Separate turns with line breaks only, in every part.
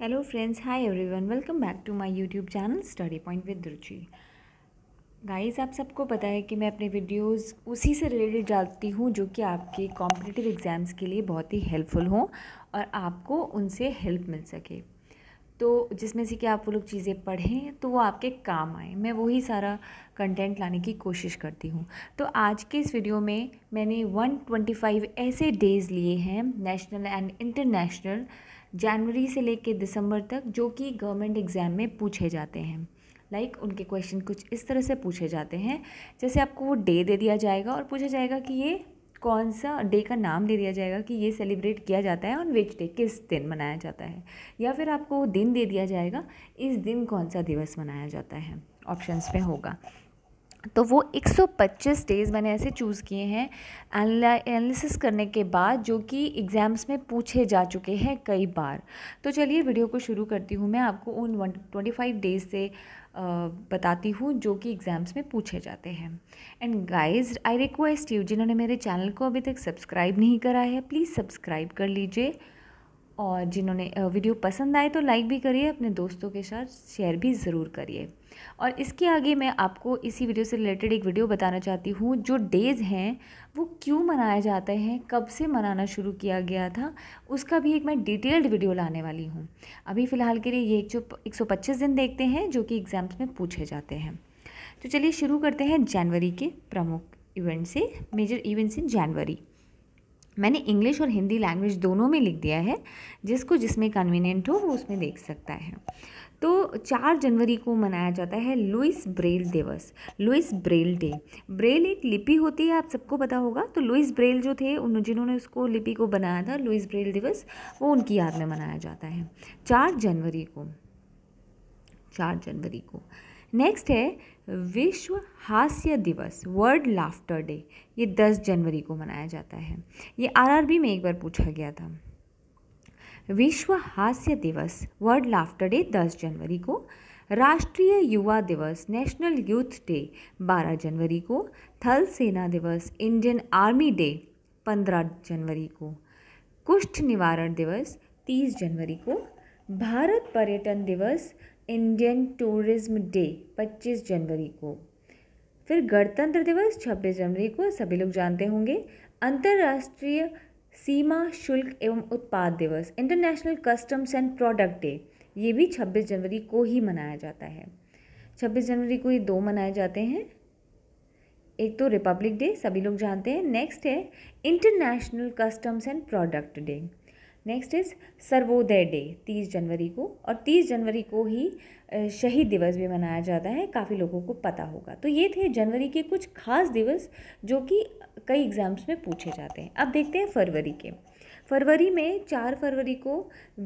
Hello friends hi everyone welcome back to my YouTube channel study point with Ruchi guys आप सबको पता है कि मैं अपने वीडियोस उसी से रिलेटेड डालती हूँ जो कि आपके कॉम्पिटिटिव एग्ज़ाम्स के लिए बहुत ही हेल्पफुल हों और आपको उनसे हेल्प मिल सके तो जिसमें से कि आप वो लोग चीज़ें पढ़ें तो वो आपके काम आए मैं वही सारा कंटेंट लाने की कोशिश करती हूँ तो आज के इस वीडियो में मैंने 125 ऐसे डेज़ लिए हैं नेशनल एंड इंटरनेशनल जनवरी से लेके दिसंबर तक जो कि गवर्नमेंट एग्ज़ाम में पूछे जाते हैं लाइक like, उनके क्वेश्चन कुछ इस तरह से पूछे जाते हैं जैसे आपको वो डे दे दिया जाएगा और पूछा जाएगा कि ये कौन सा डे का नाम दे दिया जाएगा कि ये सेलिब्रेट किया जाता है ऑन विच डे किस दिन मनाया जाता है या फिर आपको वो दिन दे दिया जाएगा इस दिन कौन सा दिवस मनाया जाता है ऑप्शंस में होगा तो वो 125 डेज़ मैंने ऐसे चूज़ किए हैं एनालिसिस करने के बाद जो कि एग्ज़ाम्स में पूछे जा चुके हैं कई बार तो चलिए वीडियो को शुरू करती हूँ मैं आपको उन 125 डेज़ से बताती हूँ जो कि एग्ज़ाम्स में पूछे जाते हैं and guys I request you जिन्होंने मेरे चैनल को अभी तक सब्सक्राइब नहीं करा है प्लीज़ सब्सक्राइब कर लीजिए और जिन्होंने वीडियो पसंद आए तो लाइक भी करिए अपने दोस्तों के साथ शेयर भी ज़रूर करिए और इसके आगे मैं आपको इसी वीडियो से रिलेटेड एक वीडियो बताना चाहती हूँ जो डेज़ हैं वो क्यों मनाया जाता है कब से मनाना शुरू किया गया था उसका भी एक मैं डिटेल्ड वीडियो लाने वाली हूँ अभी फ़िलहाल के लिए ये एक जो एक दिन देखते हैं जो कि एग्ज़ाम्स में पूछे जाते हैं तो चलिए शुरू करते हैं जनवरी के प्रमुख इवेंट से मेजर इवेंट्स इन जनवरी मैंने इंग्लिश और हिंदी लैंग्वेज दोनों में लिख दिया है जिसको जिसमें कन्वीनियंट हो वो उसमें देख सकता है तो चार जनवरी को मनाया जाता है लुइस ब्रेल दिवस लुइस ब्रेल डे ब्रेल एक लिपि होती है आप सबको पता होगा तो लुइस ब्रेल जो थे उन जिन्होंने उसको लिपि को बनाया था लुइस ब्रेल दिवस वो उनकी याद में मनाया जाता है चार जनवरी को चार जनवरी को नेक्स्ट है विश्व हास्य दिवस वर्ल्ड लाफ्टर डे ये 10 जनवरी को मनाया जाता है ये आरआरबी में एक बार पूछा गया था विश्व हास्य दिवस वर्ल्ड लाफ्टर डे 10 जनवरी को राष्ट्रीय युवा दिवस नेशनल यूथ डे 12 जनवरी को थल सेना दिवस इंडियन आर्मी डे 15 जनवरी को कुष्ठ निवारण दिवस 30 जनवरी को भारत पर्यटन दिवस इंडियन टूरिज्म डे 25 जनवरी को फिर गणतंत्र दिवस 26 जनवरी को सभी लोग जानते होंगे अंतर्राष्ट्रीय सीमा शुल्क एवं उत्पाद दिवस international customs and product day ये भी 26 जनवरी को ही मनाया जाता है 26 जनवरी को ये दो मनाए जाते हैं एक तो रिपब्लिक डे सभी लोग जानते हैं नेक्स्ट है international customs and product day next is Sarvodaya day तीस जनवरी को और तीस जनवरी को ही शहीद दिवस भी मनाया जाता है काफ़ी लोगों को पता होगा तो ये थे जनवरी के कुछ खास दिवस जो कि कई एग्ज़ाम्स में पूछे जाते हैं अब देखते हैं फरवरी के फरवरी में चार फरवरी को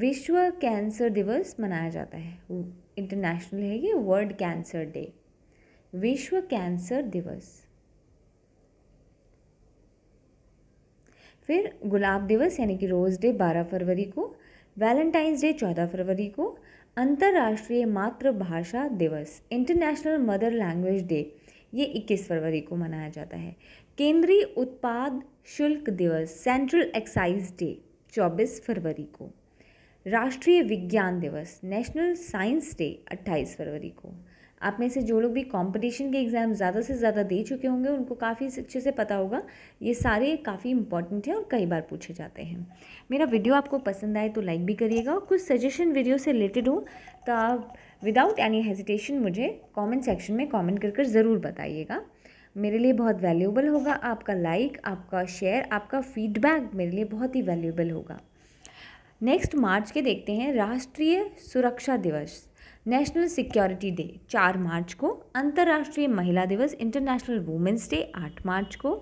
विश्व कैंसर दिवस मनाया जाता है इंटरनेशनल है ये वर्ल्ड कैंसर डे विश्व कैंसर दिवस फिर गुलाब दिवस यानी कि रोज़ डे 12 फरवरी को वैलेंटाइंस डे 14 फरवरी को अंतर्राष्ट्रीय मातृभाषा दिवस इंटरनेशनल मदर लैंग्वेज डे ये 21 फरवरी को मनाया जाता है केंद्रीय उत्पाद शुल्क दिवस सेंट्रल एक्साइज डे 24 फरवरी को राष्ट्रीय विज्ञान दिवस नेशनल साइंस डे 28 फरवरी को आप में से जो लोग भी कंपटीशन के एग्ज़ाम ज़्यादा से ज़्यादा दे चुके होंगे उनको काफ़ी अच्छे से पता होगा ये सारे काफ़ी इंपॉर्टेंट हैं और कई बार पूछे जाते हैं मेरा वीडियो आपको पसंद आए तो लाइक भी करिएगा और कुछ सजेशन वीडियो से रिलेटेड हो तो आप विदाउट एनी हेजिटेशन मुझे कॉमेंट सेक्शन में कॉमेंट कर कर ज़रूर बताइएगा मेरे लिए बहुत वैल्यूबल होगा आपका लाइक आपका शेयर आपका फीडबैक मेरे लिए बहुत ही वैल्यूबल होगा नेक्स्ट मार्च के देखते हैं राष्ट्रीय सुरक्षा दिवस नेशनल सिक्योरिटी डे चार मार्च को अंतर्राष्ट्रीय महिला दिवस इंटरनेशनल वुमेंस डे आठ मार्च को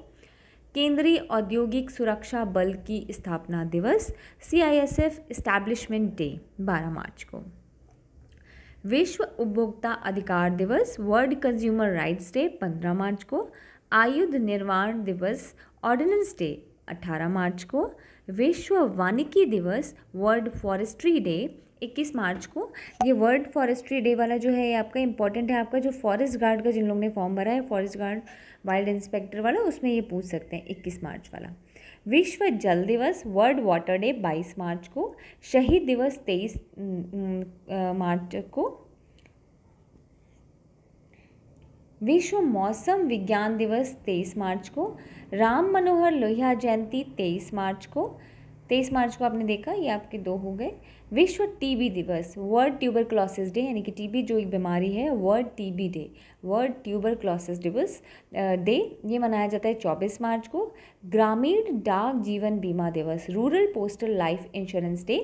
केंद्रीय औद्योगिक सुरक्षा बल की स्थापना दिवस C I S F establishment day बारह मार्च को विश्व उपभोक्ता अधिकार दिवस वर्ल्ड कंज्यूमर राइट्स डे पंद्रह मार्च को आयुध निर्माण दिवस ऑर्डिनेंस डे अठारह मार्च को विश्व वानिकी दिवस वर्ल्ड फॉरेस्ट्री डे 21 मार्च को ये वर्ल्ड फॉरेस्ट्री डे वाला जो है ये आपका इंपॉर्टेंट है आपका जो फॉरेस्ट गार्ड का जिन लोगों ने फॉर्म भरा है फॉरेस्ट गार्ड वाइल्ड इंस्पेक्टर वाला उसमें ये पूछ सकते हैं इक्कीस मार्च वाला विश्व जल दिवस वर्ल्ड वाटर डे बाईस मार्च को शहीद दिवस तेईस मार्च को विश्व मौसम विज्ञान दिवस तेईस मार्च को राम मनोहर लोहिया जयंती तेईस मार्च को तेईस मार्च को आपने देखा ये आपके दो हो गए विश्व टीबी दिवस वर्ल्ड ट्यूबर क्लॉसिस डे यानी कि टीबी जो एक बीमारी है world TB day world tuberculosis दिवस डे ये मनाया जाता है 24 मार्च को ग्रामीण डाक जीवन बीमा दिवस rural postal life insurance day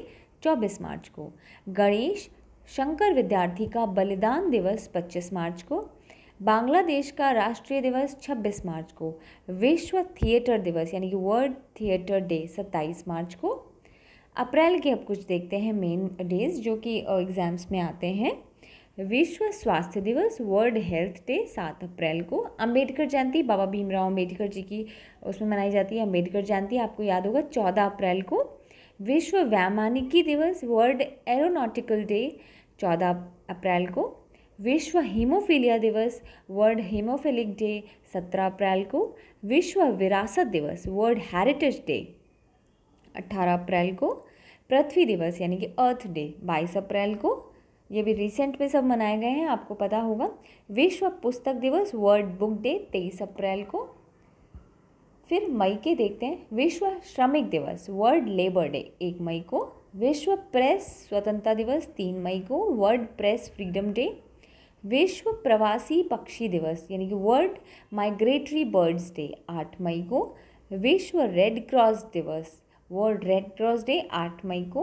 24 मार्च को गणेश शंकर विद्यार्थी का बलिदान दिवस 25 मार्च को बांग्लादेश का राष्ट्रीय दिवस 26 मार्च को विश्व थिएटर दिवस यानी कि वर्ल्ड थिएटर डे 27 मार्च को अप्रैल के अब कुछ देखते हैं मेन डेज़ जो कि एग्ज़ाम्स में आते हैं विश्व स्वास्थ्य दिवस वर्ल्ड हेल्थ डे सात अप्रैल को अंबेडकर जयंती बाबा भीमराव अंबेडकर जी की उसमें मनाई जाती है अंबेडकर जयंती आपको याद होगा चौदह अप्रैल को विश्व वैमानिकी दिवस वर्ल्ड एरोनॉटिकल डे चौदह अप्रैल को विश्व हीमोफीलिया दिवस वर्ल्ड हीमोफिलिक डे सत्रह अप्रैल को विश्व विरासत दिवस वर्ल्ड हेरिटेज डे 18 अप्रैल को पृथ्वी दिवस यानी कि अर्थ डे 22 अप्रैल को ये भी रिसेंट में सब मनाए गए हैं आपको पता होगा विश्व पुस्तक दिवस वर्ल्ड बुक डे 23 अप्रैल को फिर मई के देखते हैं विश्व श्रमिक दिवस वर्ल्ड लेबर डे एक मई को विश्व प्रेस स्वतंत्रता दिवस तीन मई को वर्ल्ड प्रेस फ्रीडम डे विश्व प्रवासी पक्षी दिवस यानी कि वर्ल्ड माइग्रेटरी बर्ड्स डे आठ मई को विश्व रेड क्रॉस दिवस वर्ल्ड रेड क्रॉस डे आठ मई को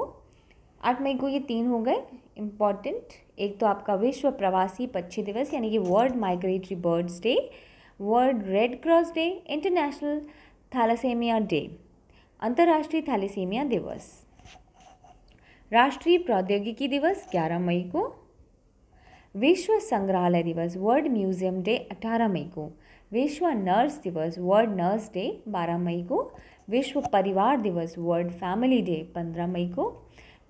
आठ मई को ये तीन हो गए इम्पॉर्टेंट एक तो आपका विश्व प्रवासी पक्षी दिवस यानी कि world migratory birds day world red cross day international thalassaemia day अंतर्राष्ट्रीय थैलेसेमिया दिवस राष्ट्रीय प्रौद्योगिकी दिवस ग्यारह मई को विश्व संग्रहालय दिवस वर्ल्ड म्यूजियम डे अठारह मई को विश्व नर्स दिवस वर्ल्ड नर्स डे 12 मई को विश्व परिवार दिवस वर्ल्ड फैमिली डे 15 मई को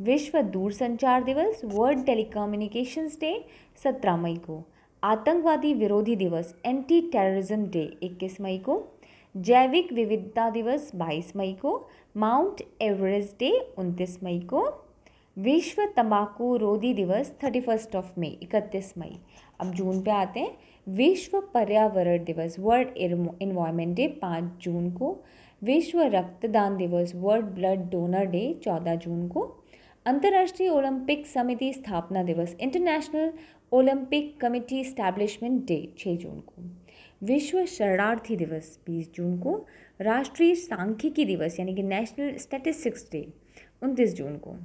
विश्व दूरसंचार दिवस वर्ल्ड टेलीकम्युनिकेशंस डे 17 मई को आतंकवादी विरोधी दिवस एंटी टेररिज्म डे 21 मई को जैविक विविधता दिवस 22 मई को माउंट एवरेस्ट डे 29 मई को विश्व तंबाकू रोधी दिवस थर्टी फर्स्ट ऑफ मई इकतीस मई अब जून पे आते हैं विश्व पर्यावरण दिवस वर्ल्ड इन्वायरमेंट डे पाँच जून को विश्व रक्तदान दिवस वर्ल्ड ब्लड डोनर डे चौदह जून को अंतर्राष्ट्रीय ओलंपिक समिति स्थापना दिवस international Olympic committee establishment day छः जून को विश्व शरणार्थी दिवस बीस जून को राष्ट्रीय सांख्यिकी दिवस यानी कि नेशनल स्टैटिस्टिक्स डे उनतीस जून को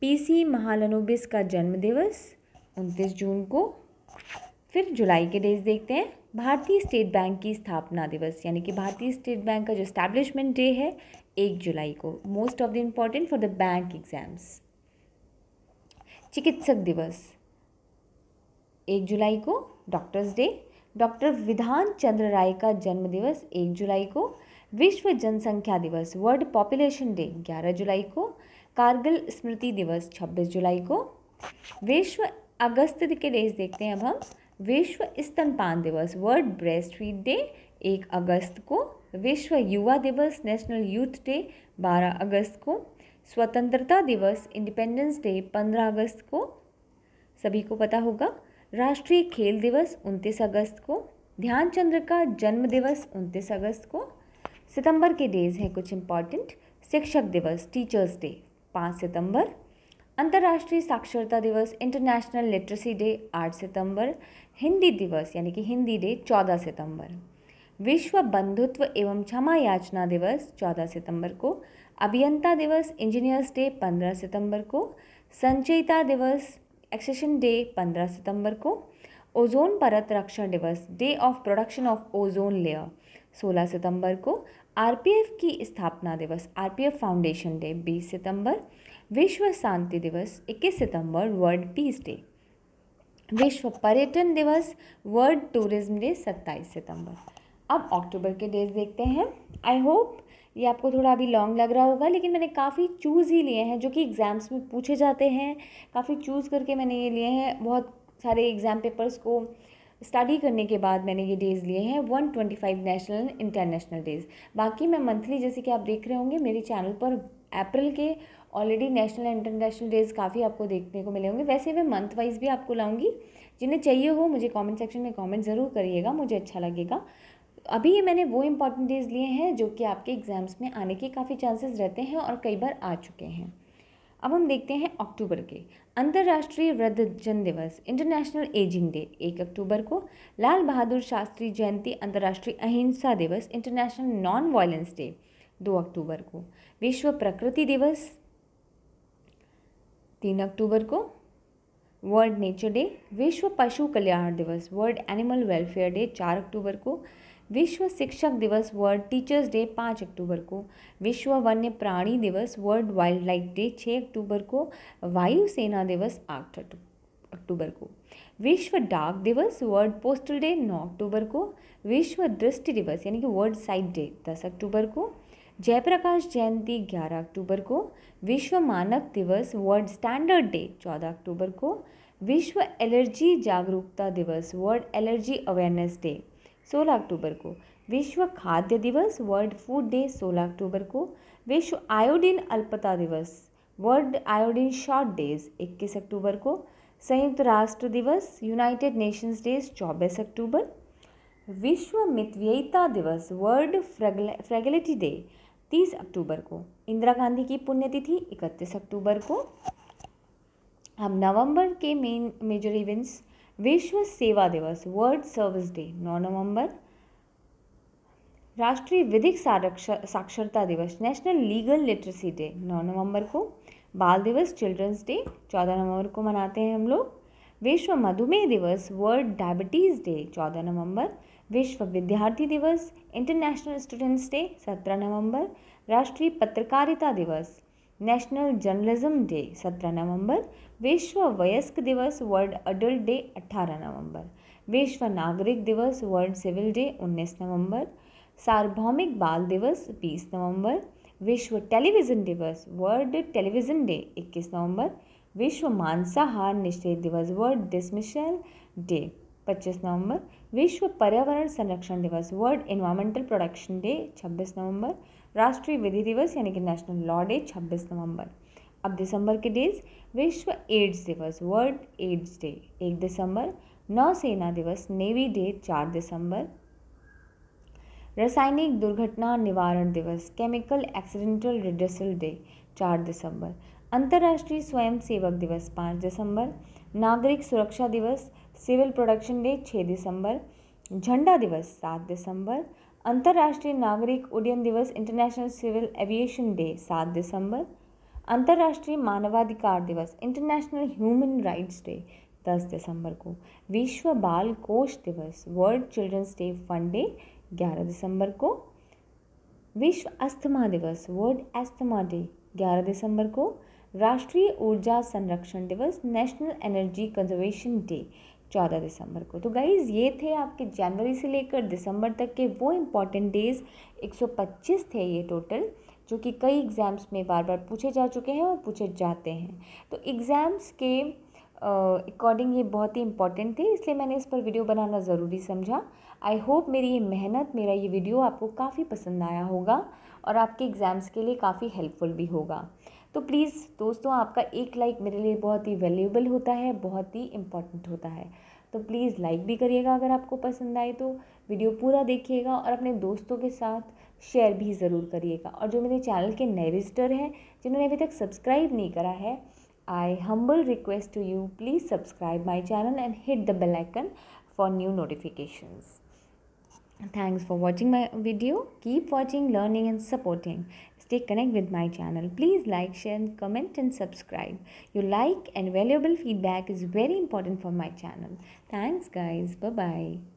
पीसी महालनोबिस का जन्म दिवस उनतीस जून को फिर जुलाई के डेज देखते हैं भारतीय स्टेट बैंक की स्थापना दिवस यानी कि भारतीय स्टेट बैंक का जो इस्टेब्लिशमेंट डे है एक जुलाई को most of the important for the bank exams चिकित्सक दिवस एक जुलाई को डॉक्टर्स डे डॉक्टर विधान चंद्र राय का जन्म दिवस एक जुलाई को विश्व जनसंख्या दिवस वर्ल्ड पॉपुलेशन डे ग्यारह जुलाई को कारगिल स्मृति दिवस छब्बीस जुलाई को विश्व अगस्त के डेज देखते हैं अब हम विश्व स्तनपान दिवस वर्ल्ड ब्रेस्ट फीड डे एक अगस्त को विश्व युवा दिवस नेशनल यूथ डे बारह अगस्त को स्वतंत्रता दिवस इंडिपेंडेंस डे पंद्रह अगस्त को सभी को पता होगा राष्ट्रीय खेल दिवस उनतीस अगस्त को ध्यानचंद्र का जन्म दिवस उनतीस अगस्त को सितंबर के डेज हैं कुछ इम्पॉर्टेंट शिक्षक दिवस टीचर्स डे पाँच सितंबर अंतर्राष्ट्रीय साक्षरता दिवस इंटरनेशनल लिटरेसी डे 8 सितंबर हिंदी दिवस यानी कि हिंदी डे 14 सितंबर विश्व बंधुत्व एवं क्षमा याचना दिवस 14 सितंबर को अभियंता दिवस इंजीनियर्स डे 15 सितंबर को संचयिता दिवस एक्सेशन डे 15 सितंबर को ओजोन परत रक्षण दिवस day of production of ozone layer 16 सितंबर को आरपीएफ की स्थापना दिवस आरपीएफ फाउंडेशन डे 20 सितंबर विश्व शांति दिवस 21 सितंबर वर्ल्ड पीस डे विश्व पर्यटन दिवस वर्ल्ड टूरिज्म डे 27 सितंबर अब अक्टूबर के डेज देखते हैं आई होप ये आपको थोड़ा अभी लॉन्ग लग रहा होगा लेकिन मैंने काफ़ी चूज़ ही लिए हैं जो कि एग्ज़ाम्स में पूछे जाते हैं काफ़ी चूज़ करके मैंने ये लिए हैं बहुत सारे एग्ज़ाम पेपर्स को स्टडी करने के बाद मैंने ये डेज़ लिए हैं one twenty five national and international days बाकी मैं मंथली जैसे कि आप देख रहे होंगे मेरे चैनल पर अप्रैल के already national and international days काफ़ी आपको देखने को मिले होंगे वैसे मैं मंथ वाइज भी आपको लाऊंगी जिन्हें चाहिए हो मुझे कमेंट सेक्शन में कमेंट ज़रूर करिएगा मुझे अच्छा लगेगा अभी ये मैंने वो इम्पॉर्टेंट डेज़ लिए हैं जो कि आपके एग्ज़ाम्स में आने के काफ़ी चांसेस रहते हैं और कई बार आ चुके हैं अब हम देखते हैं अक्टूबर के अंतर्राष्ट्रीय वृद्ध जन दिवस इंटरनेशनल एजिंग डे एक अक्टूबर को लाल बहादुर शास्त्री जयंती अंतर्राष्ट्रीय अहिंसा दिवस इंटरनेशनल नॉन वायलेंस डे दो अक्टूबर को विश्व प्रकृति दिवस तीन अक्टूबर को वर्ल्ड नेचर डे विश्व पशु कल्याण दिवस वर्ल्ड एनिमल वेलफेयर डे चार अक्टूबर को विश्व शिक्षक दिवस वर्ल्ड टीचर्स डे पाँच अक्टूबर को विश्व वन्य प्राणी दिवस वर्ल्ड वाइल्ड लाइफ डे छः अक्टूबर को वायुसेना दिवस आठ अक्टूबर को विश्व डाक दिवस वर्ल्ड पोस्टल डे नौ अक्टूबर को विश्व दृष्टि दिवस यानी कि वर्ल्ड साइट डे दस अक्टूबर को जयप्रकाश जयंती ग्यारह अक्टूबर को विश्व मानक दिवस वर्ल्ड स्टैंडर्ड डे चौदह अक्टूबर को विश्व एलर्जी जागरूकता दिवस वर्ल्ड एलर्जी अवेयरनेस डे 16 अक्टूबर को विश्व खाद्य दिवस वर्ल्ड फूड डे 16 अक्टूबर को विश्व आयोडीन अल्पता दिवस वर्ल्ड आयोडीन शॉर्ट डेज 21 अक्टूबर को संयुक्त राष्ट्र दिवस यूनाइटेड नेशंस डेज 24 अक्टूबर विश्व मितव्ययिता दिवस वर्ल्ड फ्रेगलिटी डे 30 अक्टूबर को इंदिरा गांधी की पुण्यतिथि 31 अक्टूबर को हम नवंबर के मेन मेजर इवेंट्स विश्व सेवा दिवस वर्ल्ड सर्विस डे 9 नवंबर राष्ट्रीय विधिक साक्षरता दिवस नेशनल लीगल लिटरेसी डे 9 नवंबर को बाल दिवस चिल्ड्रंस डे 14 नवंबर को मनाते हैं हम लोग विश्व मधुमेह दिवस वर्ल्ड डायबिटीज़ डे 14 नवंबर विश्व विद्यार्थी दिवस इंटरनेशनल स्टूडेंट्स डे 17 नवंबर राष्ट्रीय पत्रकारिता दिवस नेशनल जर्नलिज्म डे 17 नवंबर विश्व वयस्क दिवस वर्ल्ड अडल्ट डे 18 नवंबर विश्व नागरिक दिवस वर्ल्ड सिविल डे 19 नवंबर सार्वभौमिक बाल दिवस 20 नवंबर विश्व टेलीविज़न दिवस वर्ल्ड टेलीविज़न डे 21 नवंबर विश्व मांसाहार निषेध दिवस वर्ल्ड डिसमिशल डे 25 नवंबर विश्व पर्यावरण संरक्षण दिवस वर्ल्ड इन्वायरमेंटल प्रोडक्शन डे 26 नवंबर राष्ट्रीय विधि दिवस यानी कि नेशनल लॉ डे 26 नवंबर अब दिसंबर के डेज विश्व एड्स दिवस वर्ल्ड एड्स डे एक दिसंबर नौसेना दिवस नेवी डे चार दिसंबर रासायनिक दुर्घटना निवारण दिवस केमिकल एक्सीडेंटल रिडर्सल डे चार दिसंबर अंतर्राष्ट्रीय सेवक दिवस पाँच दिसंबर नागरिक सुरक्षा दिवस सिविल प्रोडक्शन डे छः दिसंबर झंडा दिवस सात दिसंबर अंतर्राष्ट्रीय नागरिक उड्डयन दिवस इंटरनेशनल सिविल एविएशन डे सात दिसंबर अंतर्राष्ट्रीय मानवाधिकार दिवस इंटरनेशनल ह्यूमन राइट्स डे 10 दिसंबर को विश्व बाल कोष दिवस world children's day fun day ग्यारह दिसंबर को विश्व अस्थमा दिवस वर्ल्ड अस्थमा डे ग्यारह दिसंबर को राष्ट्रीय ऊर्जा संरक्षण दिवस नेशनल एनर्जी कंजर्वेशन डे चौदह दिसंबर को तो गाइज़ ये थे आपके जनवरी से लेकर दिसंबर तक के वो इम्पॉर्टेंट डेज़ 125 थे ये टोटल जो कि कई एग्ज़ाम्स में बार बार पूछे जा चुके हैं और पूछे जाते हैं तो एग्ज़ाम्स के अकॉर्डिंग ये बहुत ही इंपॉर्टेंट थे इसलिए मैंने इस पर वीडियो बनाना ज़रूरी समझा आई होप मेरी ये मेहनत मेरा ये वीडियो आपको काफ़ी पसंद आया होगा और आपके एग्ज़ाम्स के लिए काफ़ी हेल्पफुल भी होगा तो प्लीज़ दोस्तों आपका एक लाइक मेरे लिए बहुत ही वैल्यूबल होता है बहुत ही इम्पॉर्टेंट होता है तो प्लीज़ लाइक भी करिएगा अगर आपको पसंद आए तो वीडियो पूरा देखिएगा और अपने दोस्तों के साथ शेयर भी ज़रूर करिएगा और जो मेरे चैनल के नए विजिटर हैं जिन्होंने अभी तक सब्सक्राइब नहीं करा है I humble request to you please subscribe my channel and hit the bell icon for new notifications Thanks for watching my video. Keep watching, learning and supporting. Stay connected with my channel. Please like, share, and comment and subscribe. Your like and valuable feedback is very important for my channel. Thanks guys. Bye-bye.